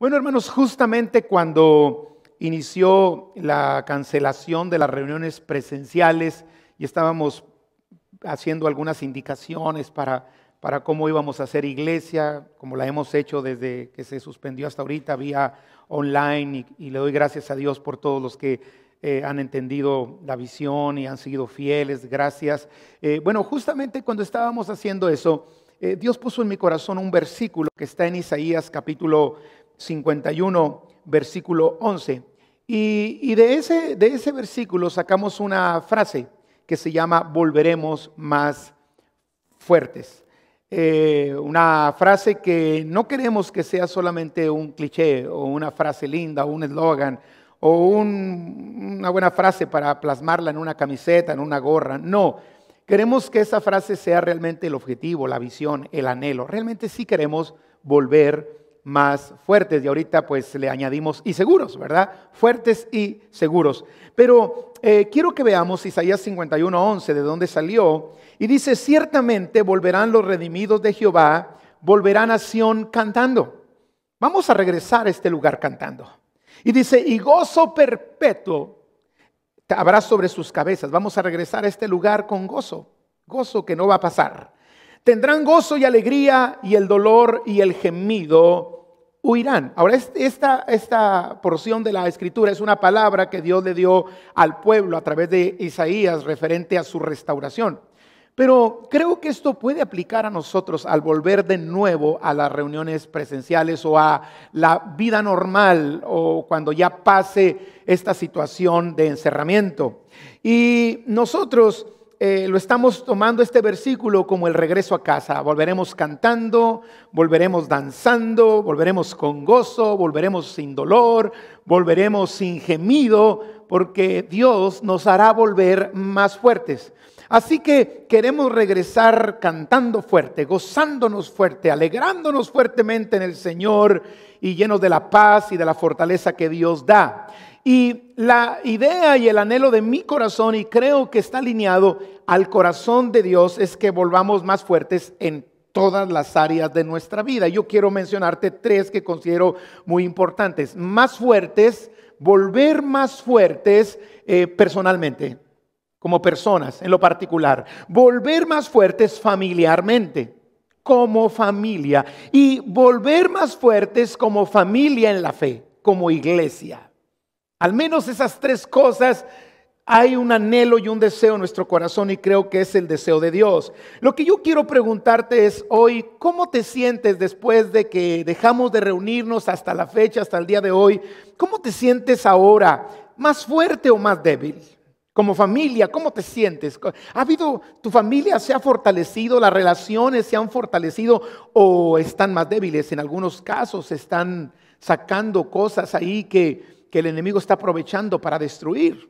Bueno, hermanos, justamente cuando inició la cancelación de las reuniones presenciales y estábamos haciendo algunas indicaciones para, para cómo íbamos a hacer iglesia, como la hemos hecho desde que se suspendió hasta ahorita vía online, y, le doy gracias a Dios por todos los que eh, han entendido la visión y han sido fieles, gracias. Eh, bueno, justamente cuando estábamos haciendo eso, eh, Dios puso en mi corazón un versículo que está en Isaías capítulo 51, versículo 11. Y, de, ese, de ese versículo sacamos una frase que se llama volveremos más fuertes. Eh, una frase que no queremos que sea solamente un cliché o una frase linda o un eslogan o una buena frase para plasmarla en una camiseta, en una gorra. No, queremos que esa frase sea realmente el objetivo, la visión, el anhelo. Realmente sí queremos volver más fuertes. Y ahorita pues le añadimos y seguros, ¿verdad? Fuertes y seguros. Pero eh, quiero que veamos Isaías 51, 11, de dónde salió. Y dice, ciertamente volverán los redimidos de Jehová, volverán a Sión cantando. Vamos a regresar a este lugar cantando. Y dice, y gozo perpetuo habrá sobre sus cabezas. Vamos a regresar a este lugar con gozo, gozo que no va a pasar. Tendrán gozo y alegría y el dolor y el gemido huirán. Ahora, esta, esta porción de la escritura es una palabra que Dios le dio al pueblo a través de Isaías referente a su restauración. Pero creo que esto puede aplicar a nosotros al volver de nuevo a las reuniones presenciales o a la vida normal o cuando ya pase esta situación de encerramiento. Y nosotros eh, lo estamos tomando este versículo como el regreso a casa. Volveremos cantando, volveremos danzando, volveremos con gozo, volveremos sin dolor, volveremos sin gemido, porque Dios nos hará volver más fuertes. Así que queremos regresar cantando fuerte, gozándonos fuerte, alegrándonos fuertemente en el Señor y llenos de la paz y de la fortaleza que Dios da. Y la idea y el anhelo de mi corazón, y creo que está alineado al corazón de Dios, es que volvamos más fuertes en todas las áreas de nuestra vida. Yo quiero mencionarte tres que considero muy importantes. Más fuertes, volver más fuertes eh, personalmente, como personas en lo particular. Volver más fuertes familiarmente, como familia. Y volver más fuertes como familia en la fe, como iglesia. Al menos esas tres cosas hay un anhelo y un deseo en nuestro corazón y creo que es el deseo de Dios. Lo que yo quiero preguntarte es hoy, ¿cómo te sientes después de que dejamos de reunirnos hasta la fecha, hasta el día de hoy? ¿Cómo te sientes ahora? ¿Más fuerte o más débil? Como familia, ¿cómo te sientes? ¿Ha habido, tu familia se ha fortalecido, las relaciones se han fortalecido o están más débiles? En algunos casos están sacando cosas ahí que que el enemigo está aprovechando para destruir.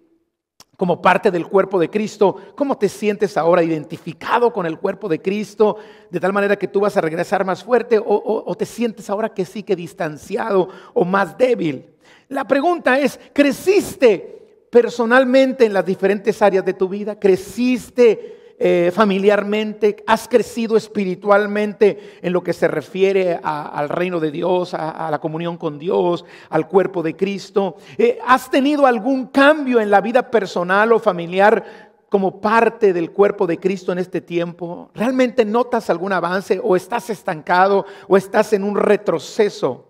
Como parte del cuerpo de Cristo, ¿cómo te sientes ahora identificado con el cuerpo de Cristo? De tal manera que tú vas a regresar más fuerte o, te sientes ahora que sí que distanciado o más débil. La pregunta es, ¿creciste personalmente en las diferentes áreas de tu vida? ¿Creciste eh, familiarmente, has crecido espiritualmente en lo que se refiere al reino de Dios, a, la comunión con Dios, al cuerpo de Cristo. Eh, ¿Has tenido algún cambio en la vida personal o familiar como parte del cuerpo de Cristo en este tiempo? ¿Realmente notas algún avance o estás estancado o estás en un retroceso?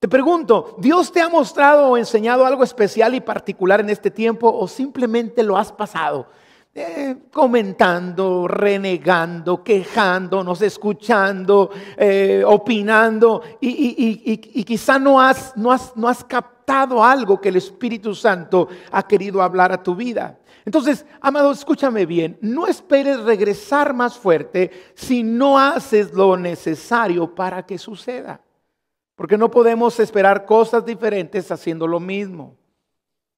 Te pregunto, ¿Dios te ha mostrado o enseñado algo especial y particular en este tiempo o simplemente lo has pasado? Eh, comentando, renegando, quejándonos, escuchando, eh, opinando, y, quizá no has, no, has, no has captado algo que el Espíritu Santo ha querido hablar a tu vida. Entonces, amado, escúchame bien, no esperes regresar más fuerte si no haces lo necesario para que suceda. Porque no podemos esperar cosas diferentes haciendo lo mismo.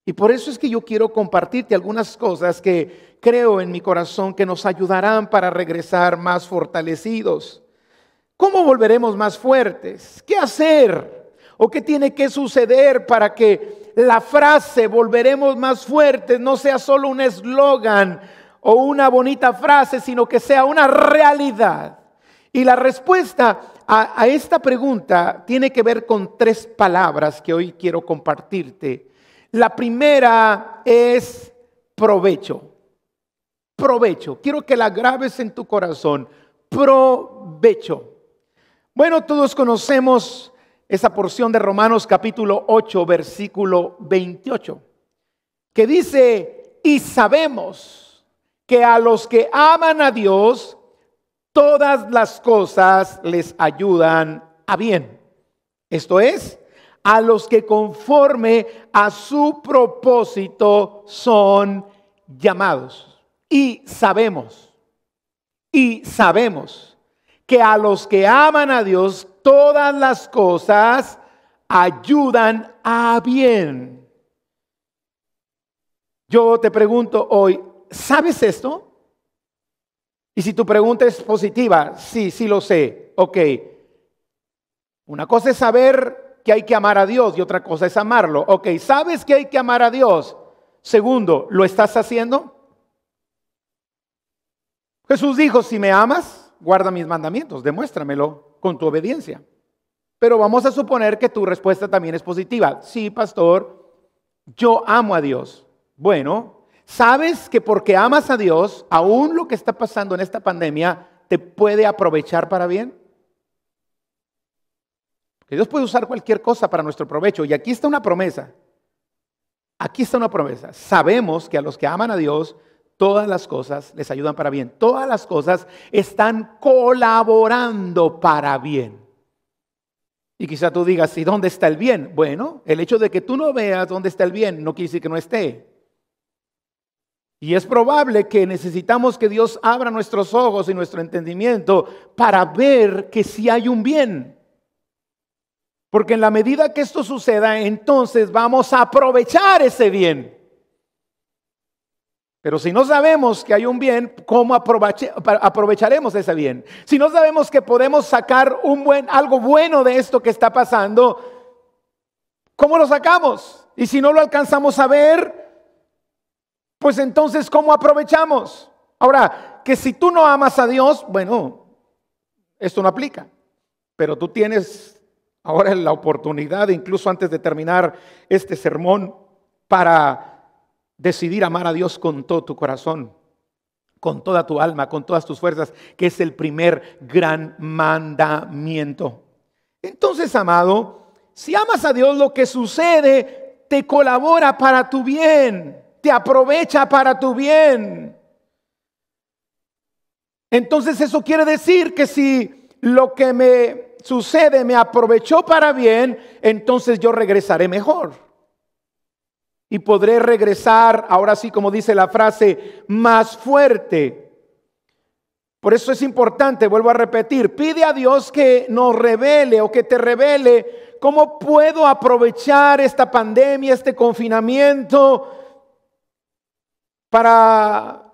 Y por eso es que yo quiero compartirte algunas cosas que creo en mi corazón que nos ayudarán para regresar más fortalecidos. ¿Cómo volveremos más fuertes? ¿Qué hacer? ¿O qué tiene que suceder para que la frase volveremos más fuertes no sea solo un eslogan o una bonita frase, sino que sea una realidad? Y la respuesta a, a esta pregunta tiene que ver con tres palabras que hoy quiero compartirte la primera es provecho. Provecho. Quiero que la grabes en tu corazón. Provecho. Bueno, todos conocemos esa porción de Romanos capítulo 8, versículo 28, que dice, y sabemos que a los que aman a Dios, todas las cosas les ayudan a bien. Esto es a los que conforme a su propósito son llamados. Y sabemos, y sabemos que a los que aman a Dios, todas las cosas ayudan a bien. Yo te pregunto hoy, ¿sabes esto? Y si tu pregunta es positiva, sí, sí lo sé, ok. Una cosa es saber que hay que amar a Dios y otra cosa es amarlo. Ok, ¿sabes que hay que amar a Dios? Segundo, ¿lo estás haciendo? Jesús dijo, si me amas, guarda mis mandamientos, demuéstramelo con tu obediencia. Pero vamos a suponer que tu respuesta también es positiva. Sí, pastor, yo amo a Dios. Bueno, sabes que porque amas a Dios, aún lo que está pasando en esta pandemia te puede aprovechar para bien. Dios puede usar cualquier cosa para nuestro provecho. Y aquí está una promesa. Aquí está una promesa. Sabemos que a los que aman a Dios, todas las cosas les ayudan para bien. Todas las cosas están colaborando para bien. Y quizá tú digas, ¿y dónde está el bien? Bueno, el hecho de que tú no veas dónde está el bien no quiere decir que no esté. Y es probable que necesitamos que Dios abra nuestros ojos y nuestro entendimiento para ver que si sí hay un bien. Porque en la medida que esto suceda, entonces vamos a aprovechar ese bien. Pero si no sabemos que hay un bien, ¿cómo aprovecharemos ese bien? Si no sabemos que podemos sacar un buen, algo bueno de esto que está pasando, ¿cómo lo sacamos? Y si no lo alcanzamos a ver, pues entonces ¿cómo aprovechamos? Ahora, que si tú no amas a Dios, bueno, esto no aplica. Pero tú tienes ahora es la oportunidad, incluso antes de terminar este sermón, para decidir amar a Dios con todo tu corazón, con toda tu alma, con todas tus fuerzas, que es el primer gran mandamiento. Entonces, amado, si amas a Dios, lo que sucede te colabora para tu bien, te aprovecha para tu bien. Entonces eso quiere decir que si lo que me sucede me aprovechó para bien, entonces yo regresaré mejor. Y podré regresar, ahora sí como dice la frase, más fuerte. Por eso es importante, vuelvo a repetir, pide a Dios que nos revele o que te revele cómo puedo aprovechar esta pandemia, este confinamiento, para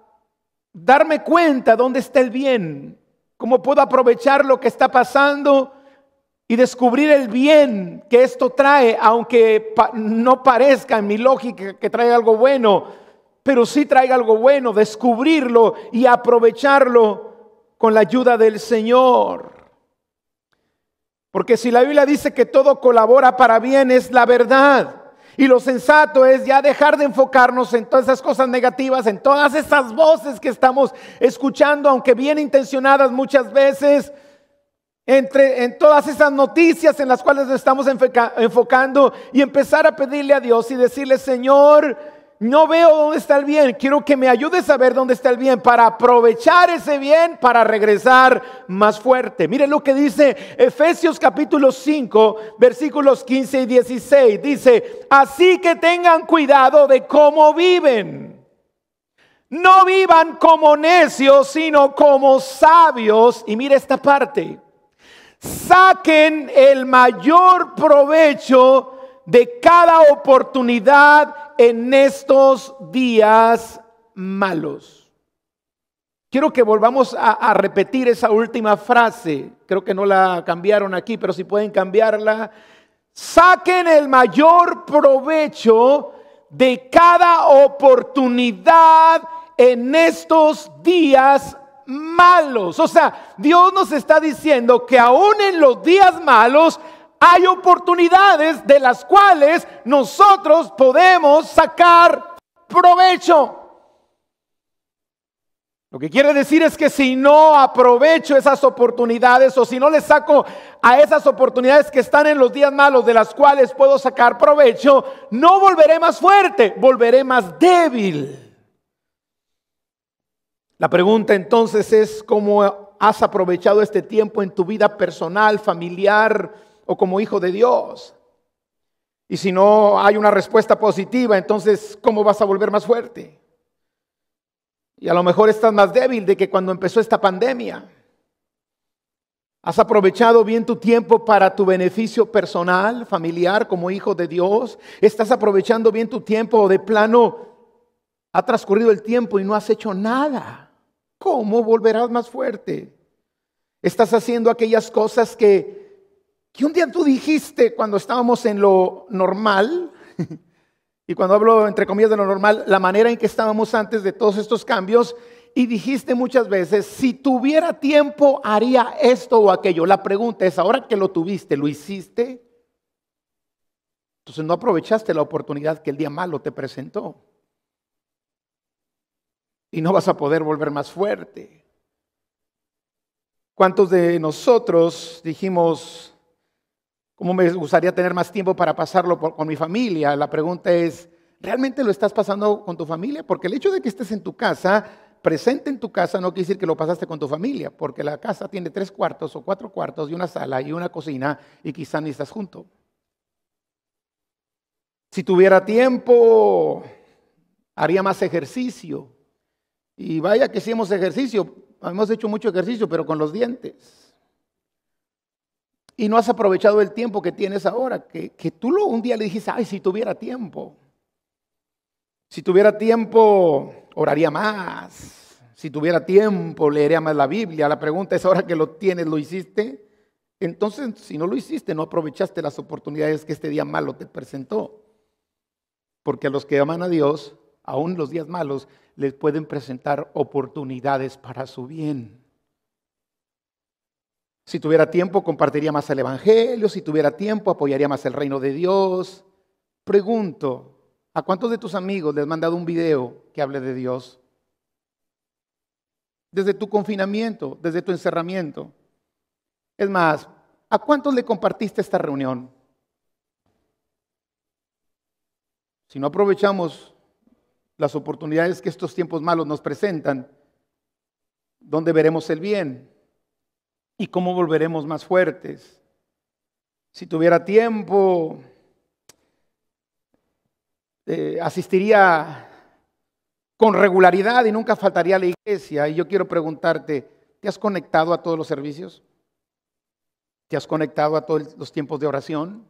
darme cuenta dónde está el bien, cómo puedo aprovechar lo que está pasando y descubrir el bien que esto trae, aunque no parezca en mi lógica que traiga algo bueno, pero sí traiga algo bueno, descubrirlo y aprovecharlo con la ayuda del Señor. Porque si la Biblia dice que todo colabora para bien, es la verdad. Y lo sensato es ya dejar de enfocarnos en todas esas cosas negativas, en todas esas voces que estamos escuchando, aunque bien intencionadas muchas veces, entre en todas esas noticias en las cuales estamos enfocando y empezar a pedirle a Dios y decirle, Señor, no veo dónde está el bien, quiero que me ayudes a ver dónde está el bien para aprovechar ese bien para regresar más fuerte. Miren lo que dice Efesios capítulo 5, versículos 15 y 16. Dice, así que tengan cuidado de cómo viven. No vivan como necios, sino como sabios. Y mire esta parte Saquen el mayor provecho de cada oportunidad en estos días malos. Quiero que volvamos a, repetir esa última frase. Creo que no la cambiaron aquí, pero si pueden cambiarla. Saquen el mayor provecho de cada oportunidad en estos días malos. O sea, Dios nos está diciendo que aún en los días malos hay oportunidades de las cuales nosotros podemos sacar provecho. Lo que quiere decir es que si no aprovecho esas oportunidades o si no le saco a esas oportunidades que están en los días malos de las cuales puedo sacar provecho, no volveré más fuerte, volveré más débil. La pregunta entonces es cómo has aprovechado este tiempo en tu vida personal, familiar o como hijo de Dios. Y si no hay una respuesta positiva, entonces ¿cómo vas a volver más fuerte? Y a lo mejor estás más débil de que cuando empezó esta pandemia. Has aprovechado bien tu tiempo para tu beneficio personal, familiar, como hijo de Dios. Estás aprovechando bien tu tiempo de plano. Ha transcurrido el tiempo y no has hecho nada. ¿cómo volverás más fuerte? Estás haciendo aquellas cosas que, que un día tú dijiste cuando estábamos en lo normal, y cuando hablo entre comillas de lo normal, la manera en que estábamos antes de todos estos cambios, y dijiste muchas veces, si tuviera tiempo haría esto o aquello. La pregunta es, ahora que lo tuviste, ¿lo hiciste? Entonces no aprovechaste la oportunidad que el día malo te presentó y no vas a poder volver más fuerte. ¿Cuántos de nosotros dijimos, ¿cómo me gustaría tener más tiempo para pasarlo con mi familia? La pregunta es, ¿realmente lo estás pasando con tu familia? Porque el hecho de que estés en tu casa, presente en tu casa, no quiere decir que lo pasaste con tu familia, porque la casa tiene tres cuartos o cuatro cuartos y una sala y una cocina y quizá ni estás junto. Si tuviera tiempo, haría más ejercicio, y vaya que hicimos ejercicio, hemos hecho mucho ejercicio, pero con los dientes. Y no has aprovechado el tiempo que tienes ahora, que, tú lo, un día le dijiste, ay, si tuviera tiempo. Si tuviera tiempo, oraría más. Si tuviera tiempo, leería más la Biblia. La pregunta es, ahora que lo tienes, ¿lo hiciste? Entonces, si no lo hiciste, no aprovechaste las oportunidades que este día malo te presentó. Porque a los que aman a Dios, aún los días malos, les pueden presentar oportunidades para su bien. Si tuviera tiempo, compartiría más el Evangelio. Si tuviera tiempo, apoyaría más el reino de Dios. Pregunto, ¿a cuántos de tus amigos les has mandado un video que hable de Dios? Desde tu confinamiento, desde tu encerramiento. Es más, ¿a cuántos le compartiste esta reunión? Si no aprovechamos las oportunidades que estos tiempos malos nos presentan, dónde veremos el bien y cómo volveremos más fuertes. Si tuviera tiempo, eh, asistiría con regularidad y nunca faltaría a la iglesia. Y yo quiero preguntarte, ¿te has conectado a todos los servicios? ¿Te has conectado a todos los tiempos de oración?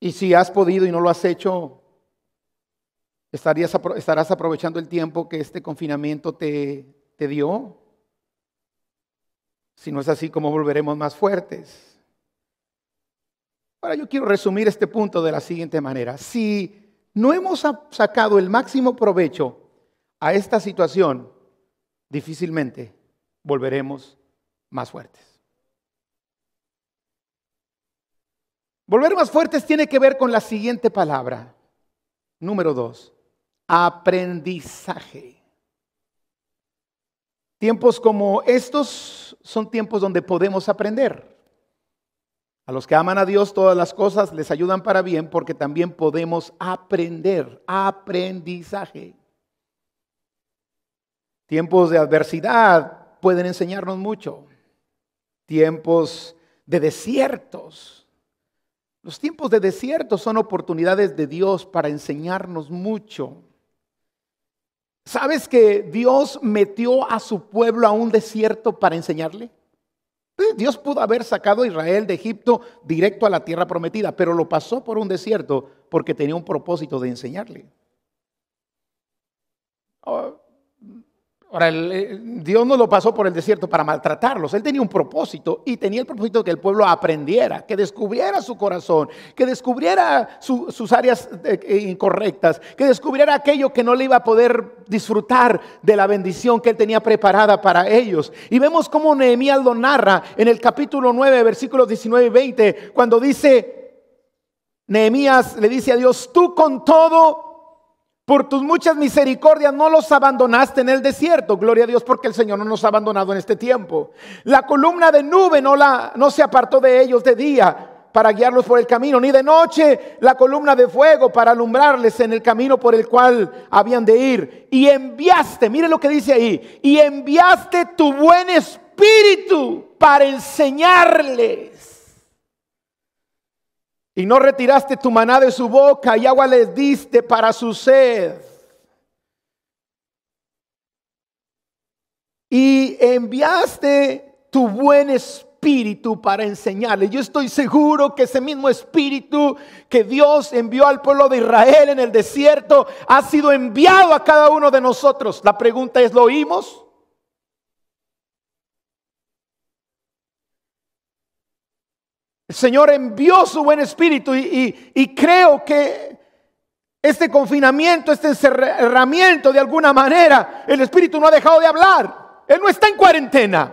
Y si has podido y no lo has hecho, estarás aprovechando el tiempo que este confinamiento te, te dio. Si no es así, ¿cómo volveremos más fuertes? Ahora yo quiero resumir este punto de la siguiente manera. Si no hemos sacado el máximo provecho a esta situación, difícilmente volveremos más fuertes. Volver más fuertes tiene que ver con la siguiente palabra. Número dos, aprendizaje. Tiempos como estos son tiempos donde podemos aprender. A los que aman a Dios todas las cosas les ayudan para bien porque también podemos aprender, aprendizaje. Tiempos de adversidad pueden enseñarnos mucho. Tiempos de desiertos los tiempos de desierto son oportunidades de Dios para enseñarnos mucho. ¿Sabes que Dios metió a su pueblo a un desierto para enseñarle? Dios pudo haber sacado a Israel de Egipto directo a la tierra prometida, pero lo pasó por un desierto porque tenía un propósito de enseñarle. Ah, Ahora, eh, Dios no lo pasó por el desierto para maltratarlos. Él tenía un propósito y tenía el propósito de que el pueblo aprendiera, que descubriera su corazón, que descubriera sus áreas eh, eh, incorrectas, que descubriera aquello que no le iba a poder disfrutar de la bendición que él tenía preparada para ellos. Y vemos cómo Nehemías lo narra en el capítulo 9, versículos 19 y 20, cuando dice, Nehemías le dice a Dios, tú con todo por tus muchas misericordias no los abandonaste en el desierto. Gloria a Dios porque el Señor no nos ha abandonado en este tiempo. La columna de nube no, la, no se apartó de ellos de día para guiarlos por el camino, ni de noche la columna de fuego para alumbrarles en el camino por el cual habían de ir. Y enviaste, mire lo que dice ahí, y enviaste tu buen espíritu para enseñarles. Y no retiraste tu maná de su boca y agua les diste para su sed. Y enviaste tu buen espíritu para enseñarle. Yo estoy seguro que ese mismo espíritu que Dios envió al pueblo de Israel en el desierto ha sido enviado a cada uno de nosotros. La pregunta es, ¿lo oímos? El Señor envió su buen espíritu y, creo que este confinamiento, este encerramiento de alguna manera, el espíritu no ha dejado de hablar. Él no está en cuarentena.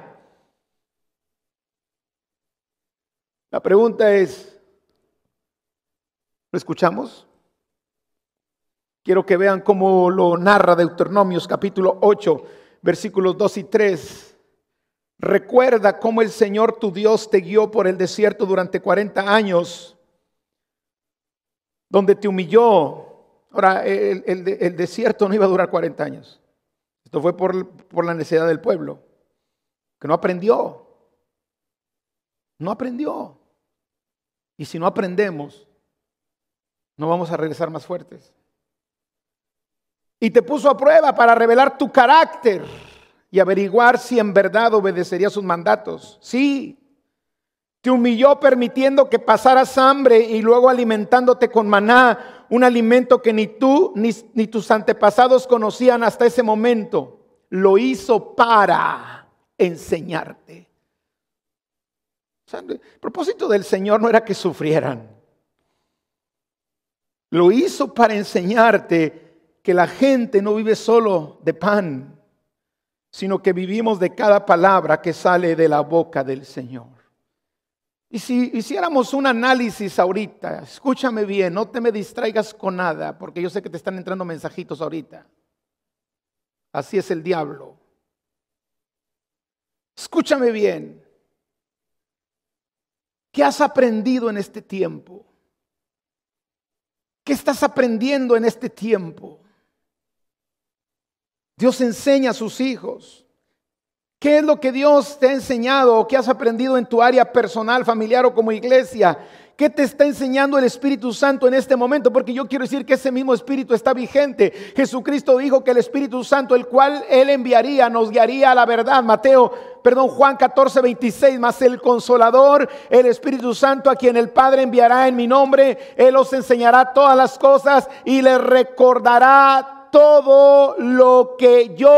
La pregunta es, ¿lo escuchamos? Quiero que vean cómo lo narra Deuteronomios capítulo 8, versículos 2 y 3. Recuerda cómo el Señor tu Dios te guió por el desierto durante 40 años, donde te humilló. Ahora, el, desierto no iba a durar 40 años. Esto fue por, por la necesidad del pueblo, que no aprendió. No aprendió. Y si no aprendemos, no vamos a regresar más fuertes. Y te puso a prueba para revelar tu carácter y averiguar si en verdad obedecería sus mandatos. Sí, te humilló permitiendo que pasaras hambre y luego alimentándote con maná, un alimento que ni tú ni, tus antepasados conocían hasta ese momento. Lo hizo para enseñarte. el propósito del Señor no era que sufrieran. Lo hizo para enseñarte que la gente no vive solo de pan, sino que vivimos de cada palabra que sale de la boca del Señor. Y si hiciéramos un análisis ahorita, escúchame bien, no te me distraigas con nada, porque yo sé que te están entrando mensajitos ahorita. Así es el diablo. Escúchame bien. ¿Qué has aprendido en este tiempo? ¿Qué estás aprendiendo en este tiempo? Dios enseña a sus hijos. ¿Qué es lo que Dios te ha enseñado o que has aprendido en tu área personal, familiar o como iglesia? ¿Qué te está enseñando el Espíritu Santo en este momento? Porque yo quiero decir que ese mismo Espíritu está vigente. Jesucristo dijo que el Espíritu Santo, el cual Él enviaría, nos guiaría a la verdad. Mateo, perdón, Juan 14, 26, más el consolador, el Espíritu Santo, a quien el Padre enviará en mi nombre, Él os enseñará todas las cosas y les recordará todo lo que yo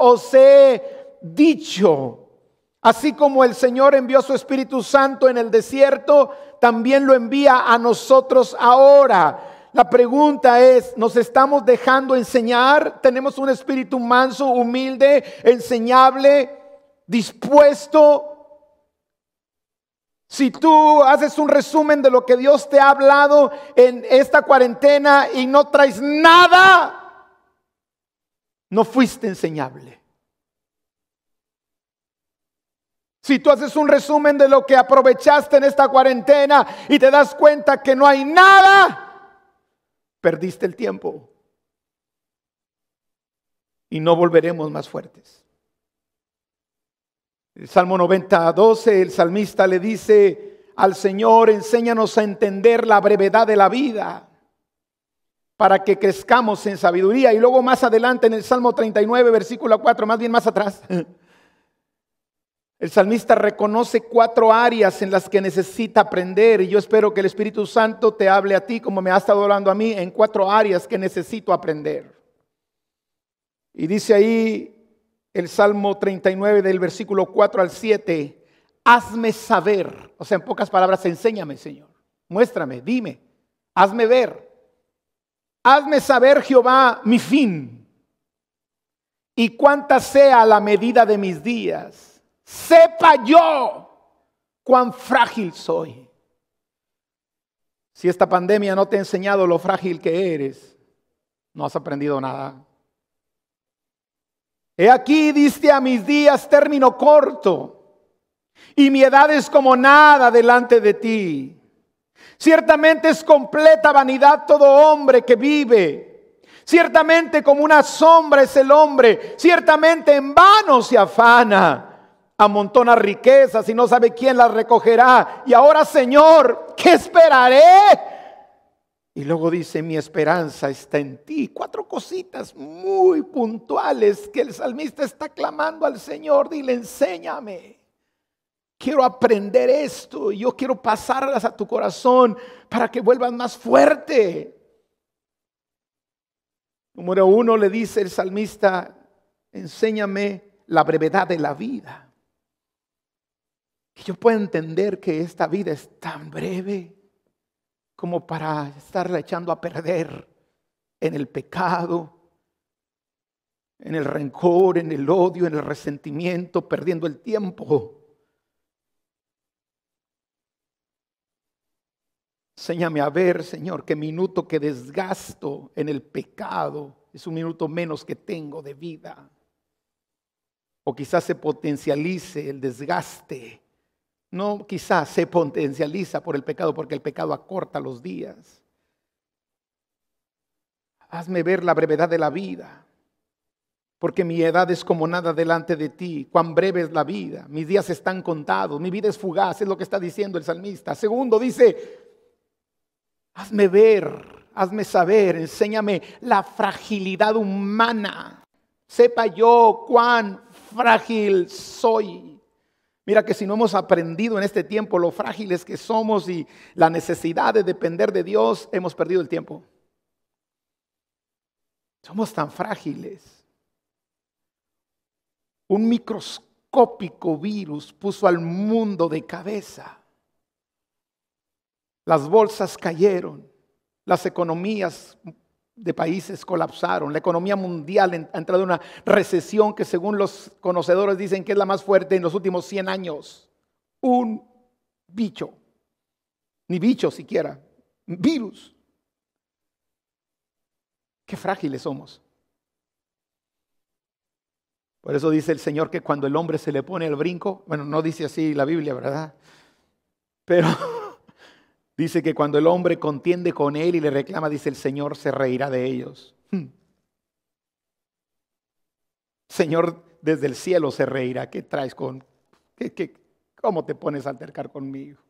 os he dicho. Así como el Señor envió su Espíritu Santo en el desierto, también lo envía a nosotros ahora. La pregunta es, ¿nos estamos dejando enseñar? ¿Tenemos un espíritu manso, humilde, enseñable, dispuesto? Si tú haces un resumen de lo que Dios te ha hablado en esta cuarentena y no traes nada, no fuiste enseñable. Si tú haces un resumen de lo que aprovechaste en esta cuarentena y te das cuenta que no hay nada, perdiste el tiempo. Y no volveremos más fuertes. El Salmo 90, 12, el salmista le dice al Señor, enséñanos a entender la brevedad de la vida para que crezcamos en sabiduría. Y luego más adelante en el Salmo 39, versículo 4, más bien más atrás, el salmista reconoce cuatro áreas en las que necesita aprender. Y yo espero que el Espíritu Santo te hable a ti como me ha estado hablando a mí en cuatro áreas que necesito aprender. Y dice ahí el Salmo 39 del versículo 4 al 7, hazme saber, o sea, en pocas palabras, enséñame, Señor, muéstrame, dime, hazme ver Hazme saber, Jehová, mi fin y cuánta sea la medida de mis días. Sepa yo cuán frágil soy. Si esta pandemia no te ha enseñado lo frágil que eres, no has aprendido nada. He aquí diste a mis días término corto, y mi edad es como nada delante de ti. Ciertamente es completa vanidad todo hombre que vive. Ciertamente como una sombra es el hombre. Ciertamente en vano se afana. Amontona riquezas y no sabe quién las recogerá. Y ahora, Señor, ¿qué esperaré? Y luego dice, mi esperanza está en ti. Cuatro cositas muy puntuales que el salmista está clamando al Señor. Dile, enséñame quiero aprender esto y yo quiero pasarlas a tu corazón para que vuelvan más fuerte. Número uno le dice el salmista, enséñame la brevedad de la vida. Que yo pueda entender que esta vida es tan breve como para estarla echando a perder en el pecado, en el rencor, en el odio, en el resentimiento, perdiendo el tiempo. Señame a ver, Señor, qué minuto que desgasto en el pecado es un minuto menos que tengo de vida. O quizás se potencialice el desgaste. No, quizás se potencializa por el pecado, porque el pecado acorta los días. Hazme ver la brevedad de la vida, porque mi edad es como nada delante de ti. Cuán breve es la vida. Mis días están contados, mi vida es fugaz, es lo que está diciendo el salmista. Segundo, dice, Hazme ver, hazme saber, enséñame la fragilidad humana. Sepa yo cuán frágil soy. Mira que si no hemos aprendido en este tiempo lo frágiles que somos y la necesidad de depender de Dios, hemos perdido el tiempo. Somos tan frágiles. Un microscópico virus puso al mundo de cabeza. Las bolsas cayeron, las economías de países colapsaron, la economía mundial ha entrado en una recesión que según los conocedores dicen que es la más fuerte en los últimos 100 años. Un bicho, ni bicho siquiera, virus. Qué frágiles somos. Por eso dice el Señor que cuando el hombre se le pone el brinco, bueno, no dice así la Biblia, ¿verdad? Pero Dice que cuando el hombre contiende con él y le reclama, dice el Señor se reirá de ellos. Hmm. Señor desde el cielo se reirá. ¿Qué traes con... ¿Cómo te pones a altercar conmigo?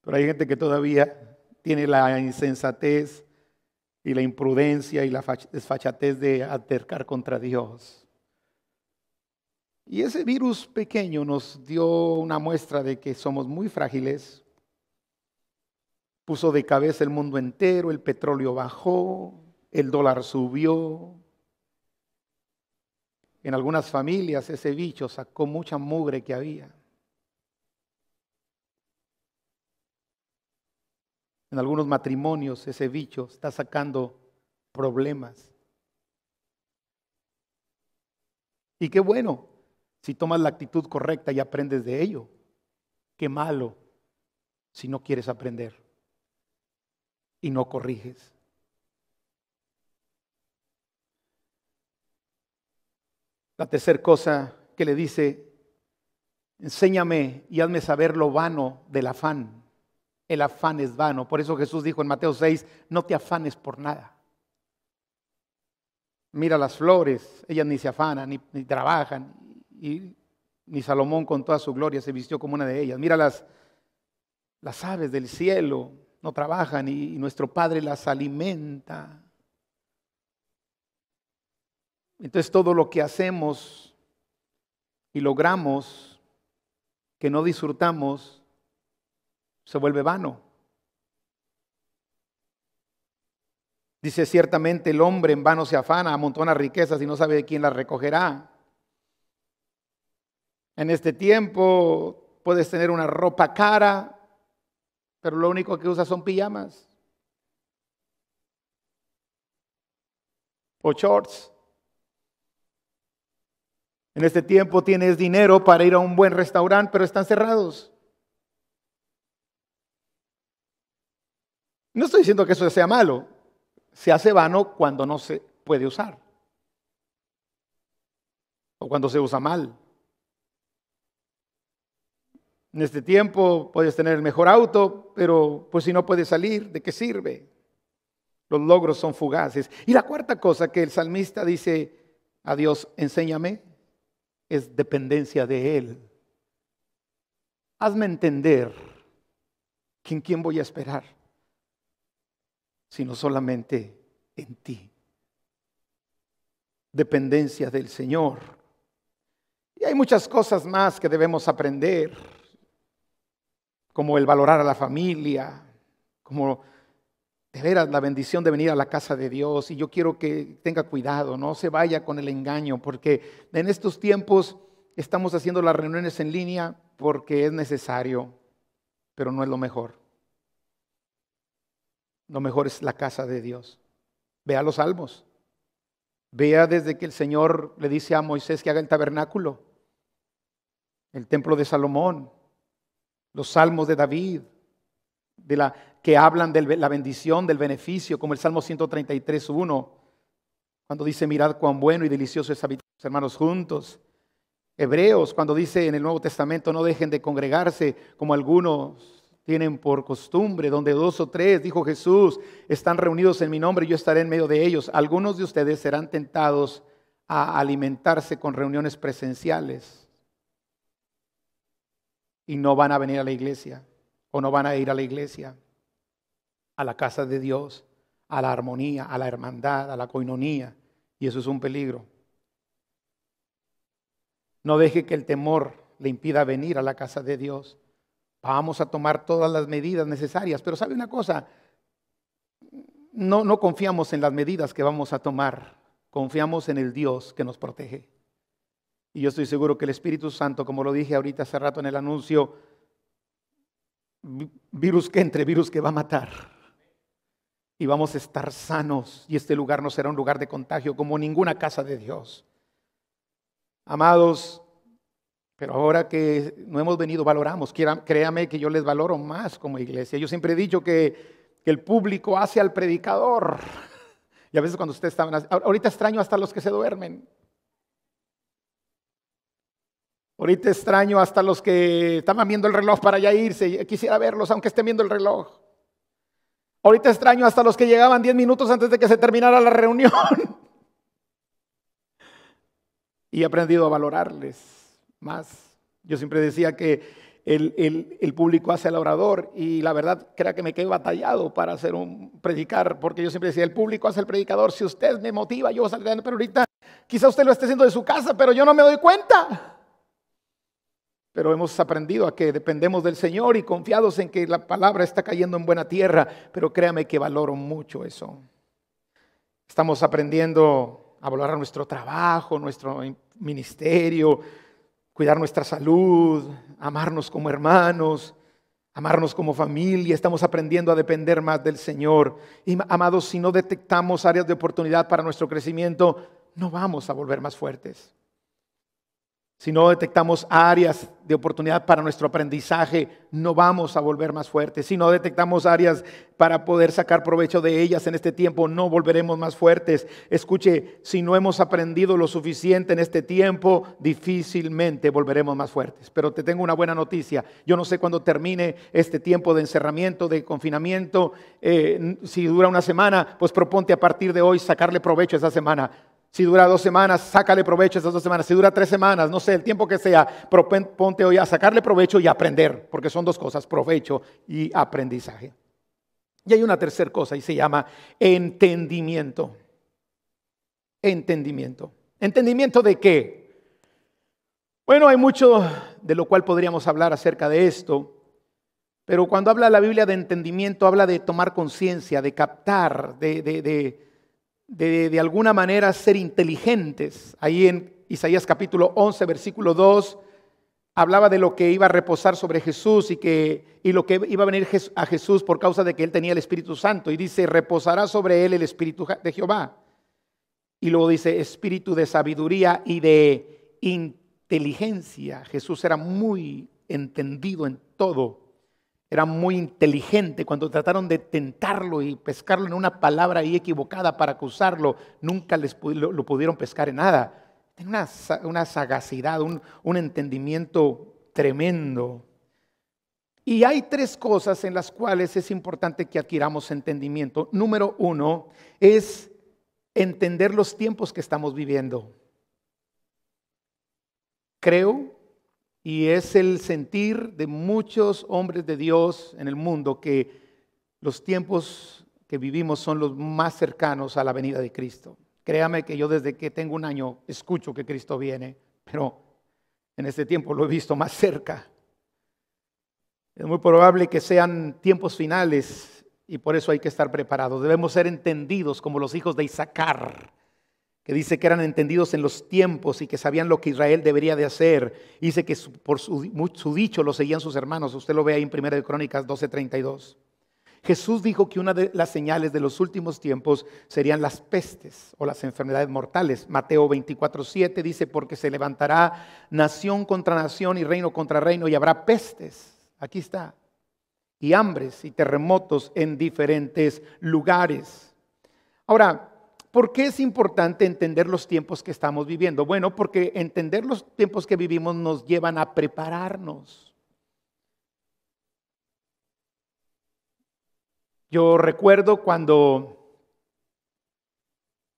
Pero hay gente que todavía tiene la insensatez y la imprudencia y la desfachatez de altercar contra Dios. Y ese virus pequeño nos dio una muestra de que somos muy frágiles, puso de cabeza el mundo entero, el petróleo bajó, el dólar subió. En algunas familias ese bicho sacó mucha mugre que había. En algunos matrimonios ese bicho está sacando problemas. Y qué bueno si tomas la actitud correcta y aprendes de ello. Qué malo si no quieres aprender y no corriges. La tercera cosa que le dice, enséñame y hazme saber lo vano del afán. El afán es vano. Por eso Jesús dijo en Mateo 6, no te afanes por nada. Mira las flores, ellas ni se afanan, ni, trabajan. Y ni Salomón con toda su gloria se vistió como una de ellas. Mira las, las aves del cielo, no trabajan y nuestro Padre las alimenta. Entonces todo lo que hacemos y logramos que no disfrutamos se vuelve vano. Dice ciertamente el hombre en vano se afana, amontona riquezas y no sabe de quién las recogerá. En este tiempo puedes tener una ropa cara, pero lo único que usa son pijamas o shorts. En este tiempo tienes dinero para ir a un buen restaurante, pero están cerrados. No estoy diciendo que eso sea malo. Se hace vano cuando no se puede usar. O cuando se usa mal. En este tiempo puedes tener el mejor auto, pero pues si no puedes salir, ¿de qué sirve? Los logros son fugaces. Y la cuarta cosa que el salmista dice a Dios, enséñame, es dependencia de Él. Hazme entender que en quién voy a esperar, sino solamente en ti. Dependencia del Señor. Y hay muchas cosas más que debemos aprender como el valorar a la familia, como tener la bendición de venir a la casa de Dios. Y yo quiero que tenga cuidado, no se vaya con el engaño, porque en estos tiempos estamos haciendo las reuniones en línea porque es necesario, pero no es lo mejor. Lo mejor es la casa de Dios. Vea los salmos. Vea desde que el Señor le dice a Moisés que haga el tabernáculo, el templo de Salomón, los salmos de David, de la, que hablan de la bendición, del beneficio, como el Salmo 133.1, cuando dice, mirad cuán bueno y delicioso es habitar hermanos juntos. Hebreos, cuando dice en el Nuevo Testamento, no dejen de congregarse como algunos tienen por costumbre, donde dos o tres, dijo Jesús, están reunidos en mi nombre, yo estaré en medio de ellos. Algunos de ustedes serán tentados a alimentarse con reuniones presenciales y no van a venir a la iglesia o no van a ir a la iglesia, a la casa de Dios, a la armonía, a la hermandad, a la coinonía. Y eso es un peligro. No deje que el temor le impida venir a la casa de Dios. Vamos a tomar todas las medidas necesarias. Pero sabe una cosa, no, no confiamos en las medidas que vamos a tomar, confiamos en el Dios que nos protege. Y yo estoy seguro que el Espíritu Santo, como lo dije ahorita hace rato en el anuncio, virus que entre, virus que va a matar. Y vamos a estar sanos y este lugar no será un lugar de contagio como ninguna casa de Dios. Amados, pero ahora que no hemos venido, valoramos. Créame que yo les valoro más como iglesia. Yo siempre he dicho que, el público hace al predicador. Y a veces cuando ustedes estaban, ahorita extraño hasta los que se duermen. Ahorita extraño hasta los que estaban viendo el reloj para ya irse. Quisiera verlos aunque estén viendo el reloj. Ahorita extraño hasta los que llegaban 10 minutos antes de que se terminara la reunión. y he aprendido a valorarles más. Yo siempre decía que el, público hace el orador y la verdad creo que me quedé batallado para hacer un predicar, porque yo siempre decía, el público hace el predicador, si usted me motiva, yo saldré, pero ahorita quizá usted lo esté haciendo de su casa, pero yo no me doy cuenta. Pero hemos aprendido a que dependemos del Señor y confiados en que la palabra está cayendo en buena tierra. Pero créame que valoro mucho eso. Estamos aprendiendo a valorar nuestro trabajo, nuestro ministerio, cuidar nuestra salud, amarnos como hermanos, amarnos como familia. Estamos aprendiendo a depender más del Señor. Y amados, si no detectamos áreas de oportunidad para nuestro crecimiento, no vamos a volver más fuertes. Si no detectamos áreas de oportunidad para nuestro aprendizaje, no vamos a volver más fuertes. Si no detectamos áreas para poder sacar provecho de ellas en este tiempo, no volveremos más fuertes. Escuche, si no hemos aprendido lo suficiente en este tiempo, difícilmente volveremos más fuertes. Pero te tengo una buena noticia. Yo no sé cuándo termine este tiempo de encerramiento, de confinamiento. Eh, si dura una semana, pues proponte a partir de hoy sacarle provecho a esa semana si dura dos semanas, sácale provecho esas dos semanas. Si dura tres semanas, no sé, el tiempo que sea, ponte hoy a sacarle provecho y aprender, porque son dos cosas, provecho y aprendizaje. Y hay una tercera cosa y se llama entendimiento. Entendimiento. ¿Entendimiento de qué? Bueno, hay mucho de lo cual podríamos hablar acerca de esto, pero cuando habla la Biblia de entendimiento, habla de tomar conciencia, de captar, de de, alguna manera ser inteligentes. Ahí en Isaías capítulo 11, versículo 2, hablaba de lo que iba a reposar sobre Jesús y, que, y lo que iba a venir a Jesús por causa de que él tenía el Espíritu Santo. Y dice, reposará sobre él el Espíritu de Jehová. Y luego dice, espíritu de sabiduría y de inteligencia. Jesús era muy entendido en todo era muy inteligente cuando trataron de tentarlo y pescarlo en una palabra ahí equivocada para acusarlo, nunca les, lo, pudieron pescar en nada. Tiene una, sagacidad, un, un entendimiento tremendo. Y hay tres cosas en las cuales es importante que adquiramos entendimiento. Número uno es entender los tiempos que estamos viviendo. Creo y es el sentir de muchos hombres de Dios en el mundo que los tiempos que vivimos son los más cercanos a la venida de Cristo. Créame que yo desde que tengo un año escucho que Cristo viene, pero en este tiempo lo he visto más cerca. Es muy probable que sean tiempos finales y por eso hay que estar preparados. Debemos ser entendidos como los hijos de Isaacar que dice que eran entendidos en los tiempos y que sabían lo que Israel debería de hacer. Dice que por su, dicho lo seguían sus hermanos. Usted lo ve ahí en 1 Crónicas 12:32. Jesús dijo que una de las señales de los últimos tiempos serían las pestes o las enfermedades mortales. Mateo 24:7 dice, porque se levantará nación contra nación y reino contra reino y habrá pestes. Aquí está. Y hambres y terremotos en diferentes lugares. Ahora, ¿Por qué es importante entender los tiempos que estamos viviendo? Bueno, porque entender los tiempos que vivimos nos llevan a prepararnos. Yo recuerdo cuando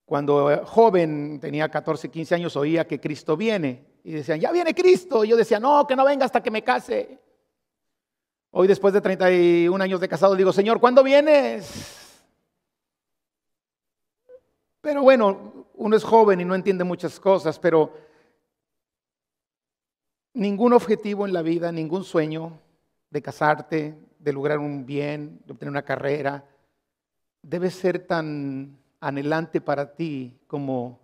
cuando eh, joven, tenía 14, 15 años, oía que Cristo viene. Y decían, ya viene Cristo. Y yo decía, no, que no venga hasta que me case. Hoy, después de 31 años de casado, digo, Señor, ¿cuándo vienes? Pero bueno, uno es joven y no entiende muchas cosas, pero ningún objetivo en la vida, ningún sueño de casarte, de lograr un bien, de obtener una carrera, debe ser tan anhelante para ti como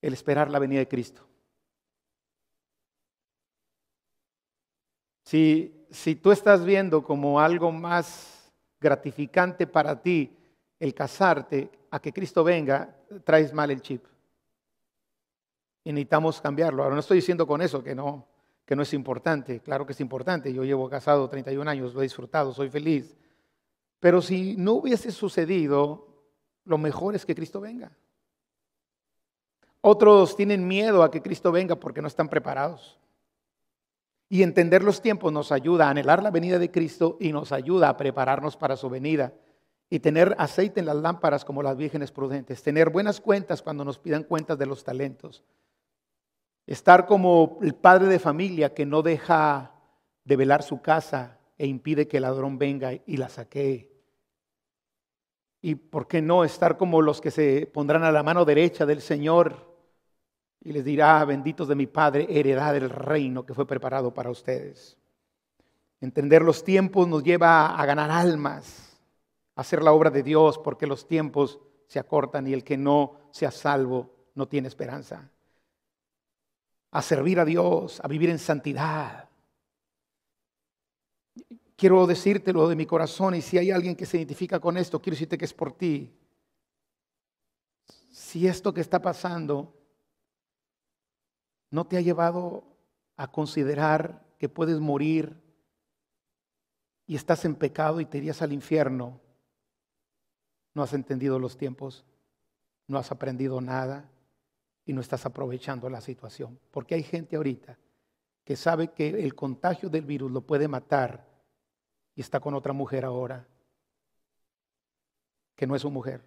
el esperar la venida de Cristo. Si, si, tú estás viendo como algo más gratificante para ti el casarte a que Cristo venga, traes mal el chip. necesitamos cambiarlo. Ahora no estoy diciendo con eso que no, que no es importante. Claro que es importante. Yo llevo casado 31 años, lo he disfrutado, soy feliz. Pero si no hubiese sucedido, lo mejor es que Cristo venga. Otros tienen miedo a que Cristo venga porque no están preparados. Y entender los tiempos nos ayuda a anhelar la venida de Cristo y nos ayuda a prepararnos para su venida y tener aceite en las lámparas como las vírgenes prudentes, tener buenas cuentas cuando nos pidan cuentas de los talentos, estar como el padre de familia que no deja de velar su casa e impide que el ladrón venga y la saquee. Y por qué no estar como los que se pondrán a la mano derecha del Señor y les dirá, ah, benditos de mi Padre, heredad del reino que fue preparado para ustedes. Entender los tiempos nos lleva a ganar almas hacer la obra de Dios porque los tiempos se acortan y el que no sea salvo no tiene esperanza. A servir a Dios, a vivir en santidad. Quiero decírtelo de mi corazón y si hay alguien que se identifica con esto, quiero decirte que es por ti. Si esto que está pasando no te ha llevado a considerar que puedes morir y estás en pecado y te irías al infierno, no has entendido los tiempos, no has aprendido nada y no estás aprovechando la situación. Porque hay gente ahorita que sabe que el contagio del virus lo puede matar y está con otra mujer ahora, que no es su mujer.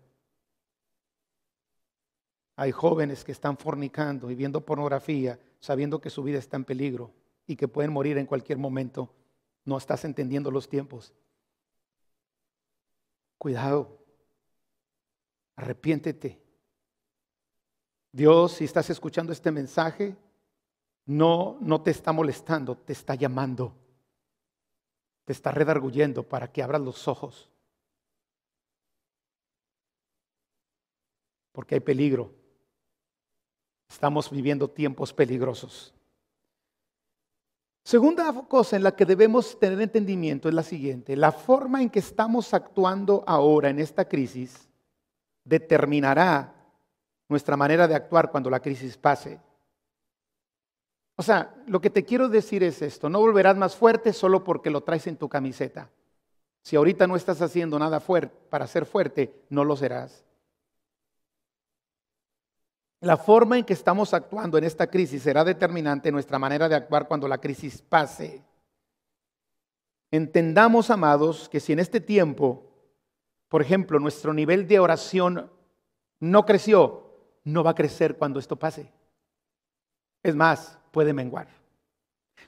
Hay jóvenes que están fornicando y viendo pornografía sabiendo que su vida está en peligro y que pueden morir en cualquier momento. No estás entendiendo los tiempos. Cuidado. Arrepiéntete. Dios, si estás escuchando este mensaje, no, no te está molestando, te está llamando. Te está redarguyendo para que abras los ojos. Porque hay peligro. Estamos viviendo tiempos peligrosos. Segunda cosa en la que debemos tener entendimiento es la siguiente. La forma en que estamos actuando ahora en esta crisis determinará nuestra manera de actuar cuando la crisis pase. O sea, lo que te quiero decir es esto, no volverás más fuerte solo porque lo traes en tu camiseta. Si ahorita no estás haciendo nada fuerte para ser fuerte, no lo serás. La forma en que estamos actuando en esta crisis será determinante en nuestra manera de actuar cuando la crisis pase. Entendamos, amados, que si en este tiempo por ejemplo, nuestro nivel de oración no creció, no va a crecer cuando esto pase. Es más, puede menguar.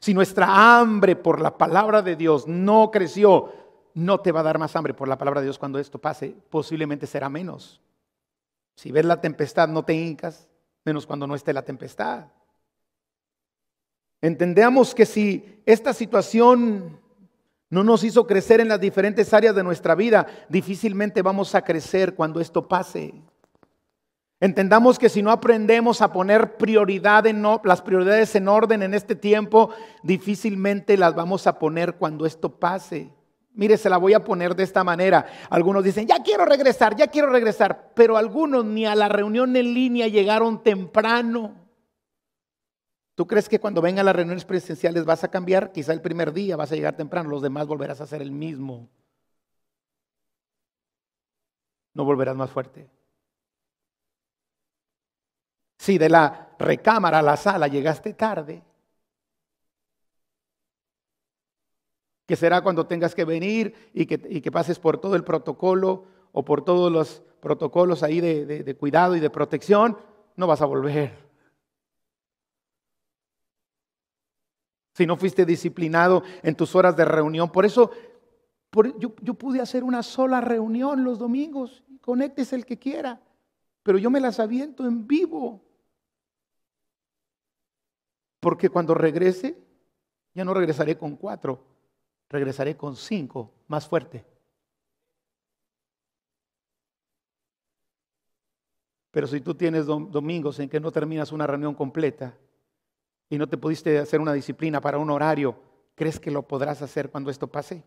Si nuestra hambre por la palabra de Dios no creció, no te va a dar más hambre por la palabra de Dios cuando esto pase. Posiblemente será menos. Si ves la tempestad, no te hincas, menos cuando no esté la tempestad. Entendemos que si esta situación no nos hizo crecer en las diferentes áreas de nuestra vida, difícilmente vamos a crecer cuando esto pase. Entendamos que si no aprendemos a poner prioridad las prioridades en orden en este tiempo, difícilmente las vamos a poner cuando esto pase. Mire, se la voy a poner de esta manera. Algunos dicen, ya quiero regresar, ya quiero regresar, pero algunos ni a la reunión en línea llegaron temprano. ¿Tú crees que cuando vengan las reuniones presenciales vas a cambiar? Quizá el primer día vas a llegar temprano, los demás volverás a ser el mismo. No volverás más fuerte. Si de la recámara a la sala llegaste tarde, que será cuando tengas que venir y que, pases por todo el protocolo o por todos los protocolos ahí de cuidado y de protección, no vas a volver. si no fuiste disciplinado en tus horas de reunión. Por eso yo, pude hacer una sola reunión los domingos, conéctese el que quiera, pero yo me las aviento en vivo. Porque cuando regrese, ya no regresaré con cuatro, regresaré con cinco, más fuerte. Pero si tú tienes domingos en que no terminas una reunión completa, y no te pudiste hacer una disciplina para un horario, ¿crees que lo podrás hacer cuando esto pase?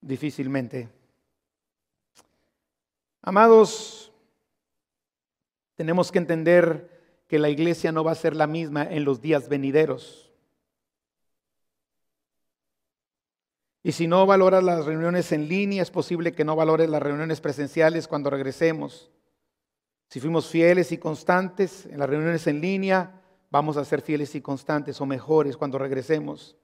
Difícilmente. Amados, tenemos que entender que la iglesia no va a ser la misma en los días venideros. Y si no valoras las reuniones en línea, es posible que no valores las reuniones presenciales cuando regresemos. Si fuimos fieles y constantes en las reuniones en línea, vamos a ser fieles y constantes o mejores cuando regresemos.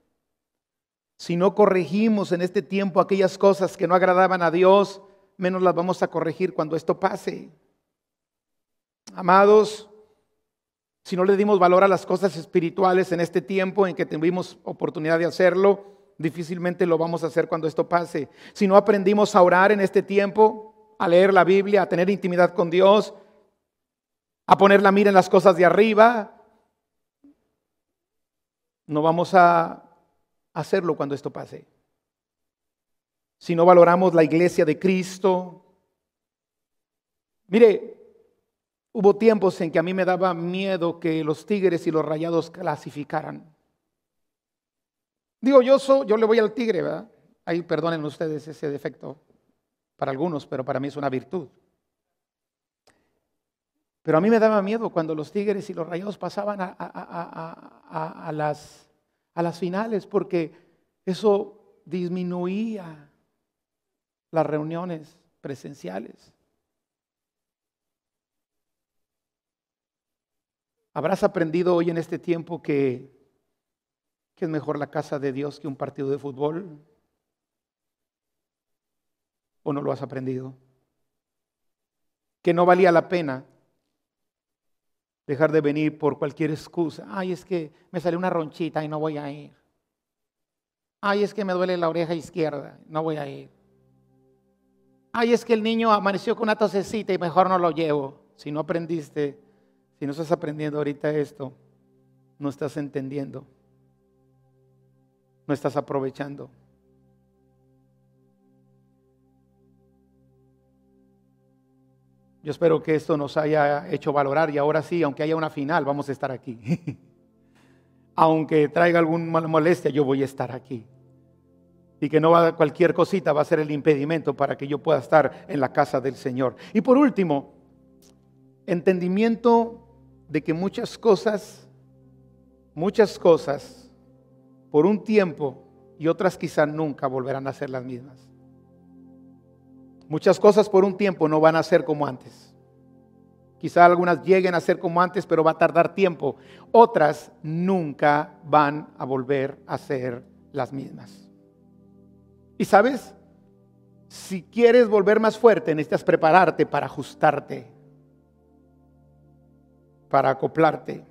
Si no corregimos en este tiempo aquellas cosas que no agradaban a Dios, menos las vamos a corregir cuando esto pase. Amados, si no le dimos valor a las cosas espirituales en este tiempo en que tuvimos oportunidad de hacerlo, difícilmente lo vamos a hacer cuando esto pase. Si no aprendimos a orar en este tiempo, a leer la Biblia, a tener intimidad con Dios, a poner la mira en las cosas de arriba, no vamos a hacerlo cuando esto pase. Si no valoramos la iglesia de Cristo. Mire, hubo tiempos en que a mí me daba miedo que los tigres y los rayados clasificaran. Digo, yo, soy, yo le voy al tigre, ¿verdad? Ahí perdonen ustedes ese defecto para algunos, pero para mí es una virtud. Pero a mí me daba miedo cuando los Tigres y los rayos pasaban a, las, a las finales, porque eso disminuía las reuniones presenciales. Habrás aprendido hoy en este tiempo que, que, es mejor la casa de Dios que un partido de fútbol. ¿O no lo has aprendido? Que no valía la pena dejar de venir por cualquier excusa. Ay, es que me salió una ronchita y no voy a ir. Ay, es que me duele la oreja izquierda, no voy a ir. Ay, es que el niño amaneció con una tosecita y mejor no lo llevo. Si no aprendiste, si no estás aprendiendo ahorita esto, no estás entendiendo. No estás aprovechando. Yo espero que esto nos haya hecho valorar y ahora sí, aunque haya una final, vamos a estar aquí. aunque traiga alguna molestia, yo voy a estar aquí. Y que no va cualquier cosita va a ser el impedimento para que yo pueda estar en la casa del Señor. Y por último, entendimiento de que muchas cosas, muchas cosas, por un tiempo y otras quizás nunca volverán a ser las mismas. Muchas cosas por un tiempo no van a ser como antes. Quizá algunas lleguen a ser como antes, pero va a tardar tiempo. Otras nunca van a volver a ser las mismas. Y sabes, si quieres volver más fuerte, necesitas prepararte para ajustarte, para acoplarte.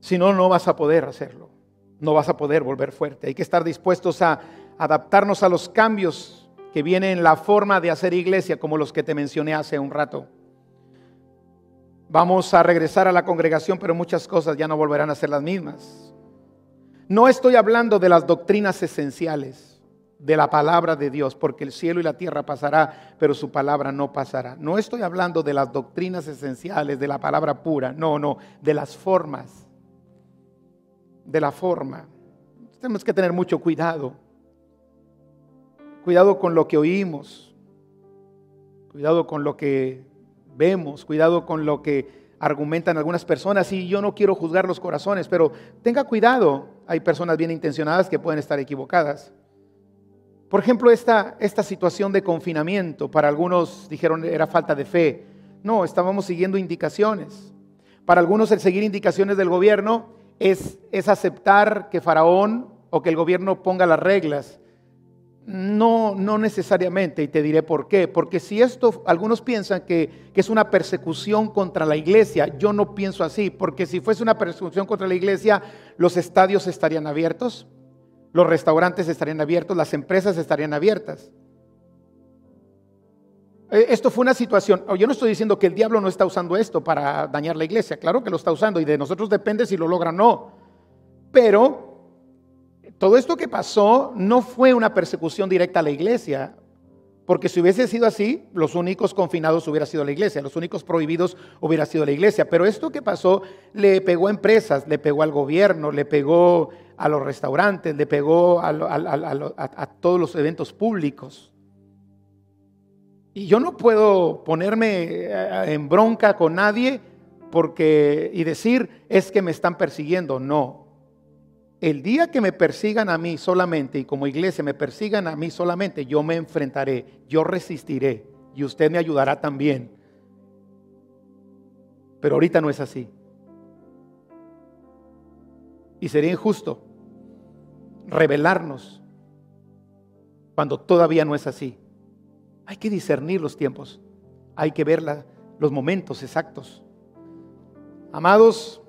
Si no, no vas a poder hacerlo. No vas a poder volver fuerte. Hay que estar dispuestos a adaptarnos a los cambios que vienen en la forma de hacer iglesia, como los que te mencioné hace un rato. Vamos a regresar a la congregación, pero muchas cosas ya no volverán a ser las mismas. No estoy hablando de las doctrinas esenciales de la palabra de Dios, porque el cielo y la tierra pasará, pero su palabra no pasará. No estoy hablando de las doctrinas esenciales de la palabra pura, no, no, de las formas, de la forma. Tenemos que tener mucho cuidado Cuidado con lo que oímos. Cuidado con lo que vemos. Cuidado con lo que argumentan algunas personas. Y yo no quiero juzgar los corazones, pero tenga cuidado. Hay personas bien intencionadas que pueden estar equivocadas. Por ejemplo, esta, esta situación de confinamiento, para algunos dijeron era falta de fe. No, estábamos siguiendo indicaciones. Para algunos el seguir indicaciones del gobierno es, es aceptar que Faraón o que el gobierno ponga las reglas. No, no necesariamente, y te diré por qué. Porque si esto, algunos piensan que, es una persecución contra la iglesia, yo no pienso así, porque si fuese una persecución contra la iglesia, los estadios estarían abiertos, los restaurantes estarían abiertos, las empresas estarían abiertas. Eh, esto fue una situación, oh, yo no estoy diciendo que el diablo no está usando esto para dañar la iglesia, claro que lo está usando y de nosotros depende si lo logra o no, pero todo esto que pasó no fue una persecución directa a la iglesia, porque si hubiese sido así, los únicos confinados hubiera sido la iglesia, los únicos prohibidos hubiera sido la iglesia. Pero esto que pasó le pegó a empresas, le pegó al gobierno, le pegó a los restaurantes, le pegó a, todos los eventos públicos. Y yo no puedo ponerme eh, en bronca con nadie porque, y decir, es que me están persiguiendo. No, el día que me persigan a mí solamente y como iglesia me persigan a mí solamente, yo me enfrentaré, yo resistiré y usted me ayudará también. Pero ahorita no es así. Y sería injusto revelarnos. cuando todavía no es así. Hay que discernir los tiempos, hay que ver los momentos exactos. Amados,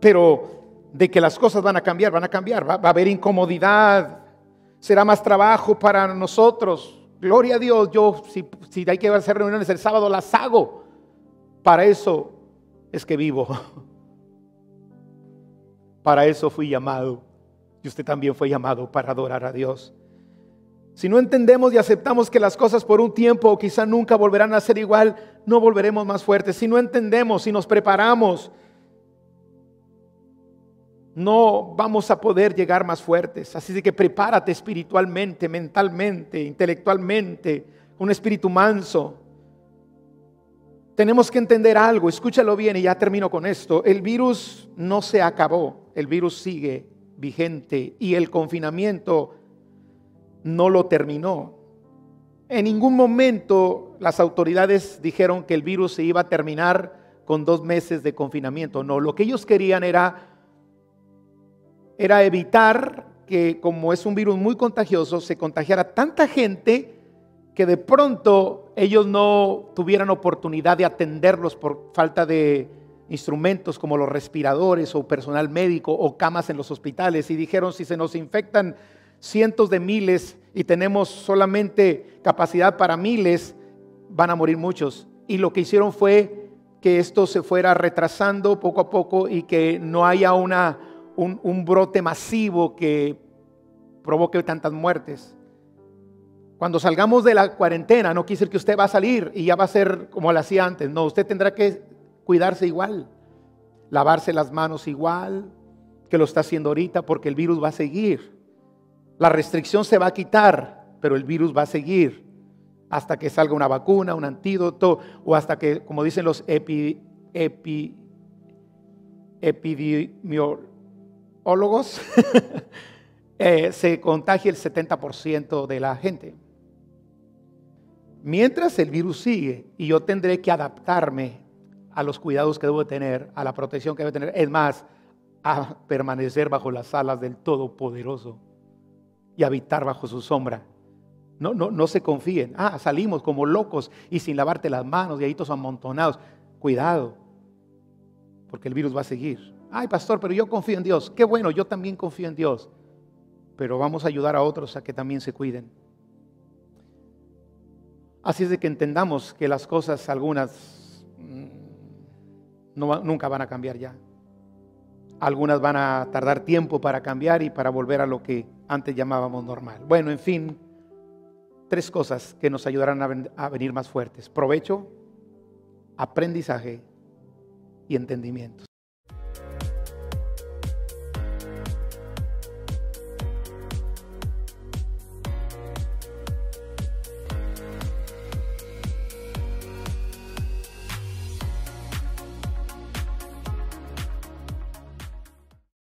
pero de que las cosas van a cambiar, van a cambiar, va, a haber incomodidad, será más trabajo para nosotros. Gloria a Dios, yo si, hay que hacer reuniones el sábado, las hago. Para eso es que vivo. Para eso fui llamado. Y usted también fue llamado para adorar a Dios. Si no entendemos y aceptamos que las cosas por un tiempo o quizá nunca volverán a ser igual, no volveremos más fuertes. Si no entendemos, y nos preparamos, no vamos a poder llegar más fuertes. Así que prepárate espiritualmente, mentalmente, intelectualmente, un espíritu manso. Tenemos que entender algo, escúchalo bien y ya termino con esto. El virus no se acabó, el virus sigue vigente y el confinamiento no lo terminó. En ningún momento las autoridades dijeron que el virus se iba a terminar con dos meses de confinamiento. No, lo que ellos querían era era evitar que, como es un virus muy contagioso, se contagiara tanta gente que de pronto ellos no tuvieran oportunidad de atenderlos por falta de instrumentos como los respiradores o personal médico o camas en los hospitales. Y dijeron, si se nos infectan cientos de miles y tenemos solamente capacidad para miles, van a morir muchos. Y lo que hicieron fue que esto se fuera retrasando poco a poco y que no haya una un, brote masivo que provoque tantas muertes. Cuando salgamos de la cuarentena, no quiere decir que usted va a salir y ya va a ser como lo hacía antes. No, usted tendrá que cuidarse igual, lavarse las manos igual que lo está haciendo ahorita, porque el virus va a seguir. La restricción se va a quitar, pero el virus va a seguir hasta que salga una vacuna, un antídoto, o hasta que, como dicen los epidemiólogos, ólogos, eh, se contagia el 70% de la gente. Mientras el virus sigue y yo tendré que adaptarme a los cuidados que debo tener, a la protección que debo tener, es más, a permanecer bajo las alas del Todopoderoso y habitar bajo su sombra. No, no, no se confíen. Ah, salimos como locos y sin lavarte las manos y ahí todos amontonados. Cuidado, porque el virus va a seguir ay pastor, pero yo confío en Dios. Qué bueno, yo también confío en Dios. Pero vamos a ayudar a otros a que también se cuiden. Así es de que entendamos que las cosas algunas mm, nunca van a cambiar ya. Algunas van a tardar tiempo para cambiar y para volver a lo que antes llamábamos normal. Bueno, en fin, tres cosas que nos ayudarán a, a venir más fuertes. Provecho, aprendizaje y entendimiento.